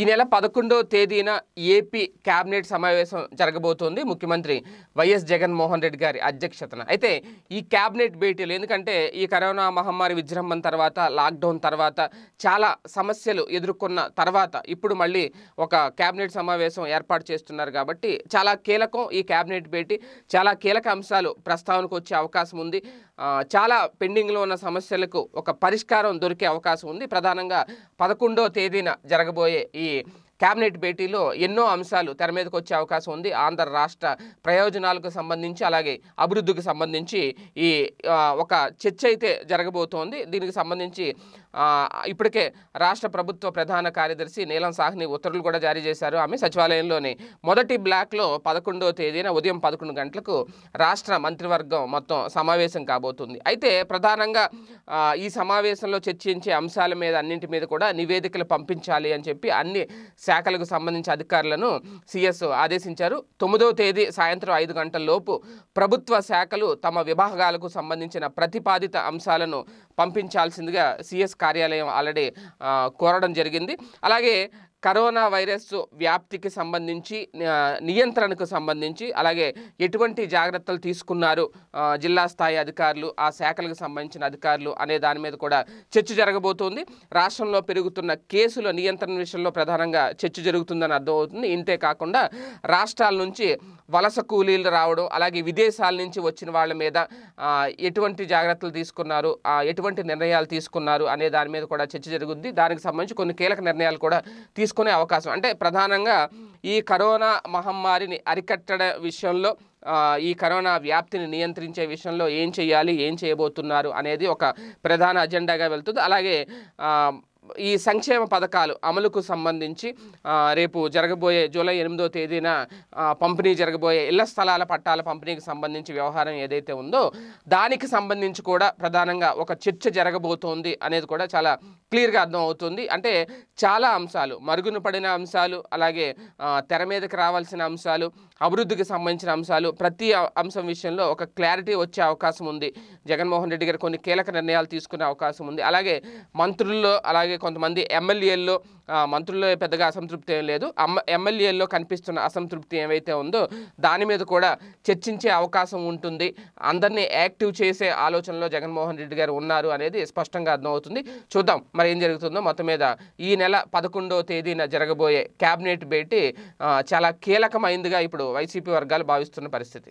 ఈ నెల పదకొండవ తేదీన ఏపీ కేబినెట్ సమావేశం జరగబోతోంది ముఖ్యమంత్రి వైఎస్ జగన్మోహన్ రెడ్డి గారి అధ్యక్షతన అయితే ఈ కేబినెట్ భేటీలు ఎందుకంటే ఈ కరోనా మహమ్మారి విజృంభం తర్వాత లాక్డౌన్ తర్వాత చాలా సమస్యలు ఎదుర్కొన్న తర్వాత ఇప్పుడు మళ్ళీ ఒక కేబినెట్ సమావేశం ఏర్పాటు చేస్తున్నారు కాబట్టి చాలా కీలకం ఈ కేబినెట్ భేటీ చాలా కీలక అంశాలు ప్రస్తావనకు వచ్చే అవకాశం ఉంది చాలా పెండింగ్లో ఉన్న సమస్యలకు ఒక పరిష్కారం దొరికే అవకాశం ఉంది ప్రధానంగా పదకొండో తేదీన జరగబోయే ఈ కేబినెట్ భేటీలో ఎన్నో అంశాలు తెర మీదకు వచ్చే అవకాశం ఉంది ఆంధ్ర రాష్ట్ర ప్రయోజనాలకు సంబంధించి అలాగే అభివృద్ధికి సంబంధించి ఈ ఒక చర్చ అయితే జరగబోతోంది దీనికి సంబంధించి ఇప్పటికే రాష్ట్ర ప్రభుత్వ ప్రధాన కార్యదర్శి నీలం సాహ్ని ఉత్తర్వులు కూడా జారీ చేశారు ఆమె సచివాలయంలోని మొదటి బ్లాక్లో పదకొండో తేదీన ఉదయం పదకొండు గంటలకు రాష్ట్ర మంత్రివర్గం మొత్తం సమావేశం కాబోతుంది అయితే ప్రధానంగా ఈ సమావేశంలో చర్చించే అంశాల మీద అన్నింటి మీద కూడా నివేదికలు పంపించాలి అని చెప్పి అన్ని శాఖలకు సంబంధించి అధికారులను సిఎస్ ఆదేశించారు తొమ్మిదవ తేదీ సాయంత్రం ఐదు గంటల లోపు ప్రభుత్వ శాఖలు తమ విభాగాలకు సంబంధించిన ప్రతిపాదిత అంశాలను పంపించాల్సిందిగా సిఎస్ కార్యాలయం ఆల్రెడీ కోరడం జరిగింది అలాగే కరోనా వైరస్ వ్యాప్తికి సంబంధించి నియంత్రణకు సంబంధించి అలాగే ఎటువంటి జాగ్రత్తలు తీసుకున్నారు జిల్లా స్థాయి అధికారులు ఆ శాఖలకు సంబంధించిన అధికారులు అనే దాని మీద కూడా చర్చ జరగబోతోంది రాష్ట్రంలో పెరుగుతున్న కేసుల నియంత్రణ విషయంలో ప్రధానంగా చర్చ జరుగుతుందని అర్థమవుతుంది ఇంతే కాకుండా రాష్ట్రాల నుంచి వలస కూలీలు రావడం అలాగే విదేశాల నుంచి వచ్చిన వాళ్ళ మీద ఎటువంటి జాగ్రత్తలు తీసుకున్నారు ఎటువంటి నిర్ణయాలు తీసుకున్నారు అనే దాని మీద కూడా చర్చ జరుగుద్ది దానికి సంబంధించి కొన్ని కీలక నిర్ణయాలు కూడా తీసుకునే అవకాశం అంటే ప్రధానంగా ఈ కరోనా మహమ్మారిని అరికట్టడం విషయంలో ఈ కరోనా వ్యాప్తిని నియంత్రించే విషయంలో ఏం చేయాలి ఏం చేయబోతున్నారు అనేది ఒక ప్రధాన అజెండాగా వెళ్తుంది అలాగే ఈ సంక్షేమ పథకాలు అమలుకు సంబంధించి రేపు జరగబోయే జూలై ఎనిమిదో తేదీన పంపిణీ జరగబోయే ఇళ్ల స్థలాల పట్టాల పంపిణీకి సంబంధించి వ్యవహారం ఏదైతే ఉందో దానికి సంబంధించి కూడా ప్రధానంగా ఒక చర్చ జరగబోతోంది అనేది కూడా చాలా క్లియర్గా అర్థమవుతుంది అంటే చాలా అంశాలు మరుగున పడిన అంశాలు అలాగే తెర మీదకి రావాల్సిన అంశాలు అభివృద్ధికి సంబంధించిన అంశాలు ప్రతి అంశం విషయంలో ఒక క్లారిటీ వచ్చే అవకాశం ఉంది జగన్మోహన్ రెడ్డి గారు కొన్ని కీలక నిర్ణయాలు తీసుకునే అవకాశం ఉంది అలాగే మంత్రుల్లో అలాగే కొంతమంది ఎమ్మెల్యేల్లో మంత్రుల్లో పెద్దగా అసంతృప్తి ఏం లేదు ఎమ్మెల్యేల్లో కనిపిస్తున్న అసంతృప్తి ఏమైతే ఉందో దాని మీద కూడా చర్చించే అవకాశం ఉంటుంది అందరినీ యాక్టివ్ చేసే ఆలోచనలో జగన్మోహన్ రెడ్డి గారు ఉన్నారు అనేది స్పష్టంగా అర్థమవుతుంది చూద్దాం మరి ఏం జరుగుతుందో మొత్తం మీద ఈ నెల పదకొండవ తేదీన జరగబోయే క్యాబినెట్ భేటీ చాలా కీలకమైందిగా ఇప్పుడు వైసీపీ వర్గాలు భావిస్తున్న పరిస్థితి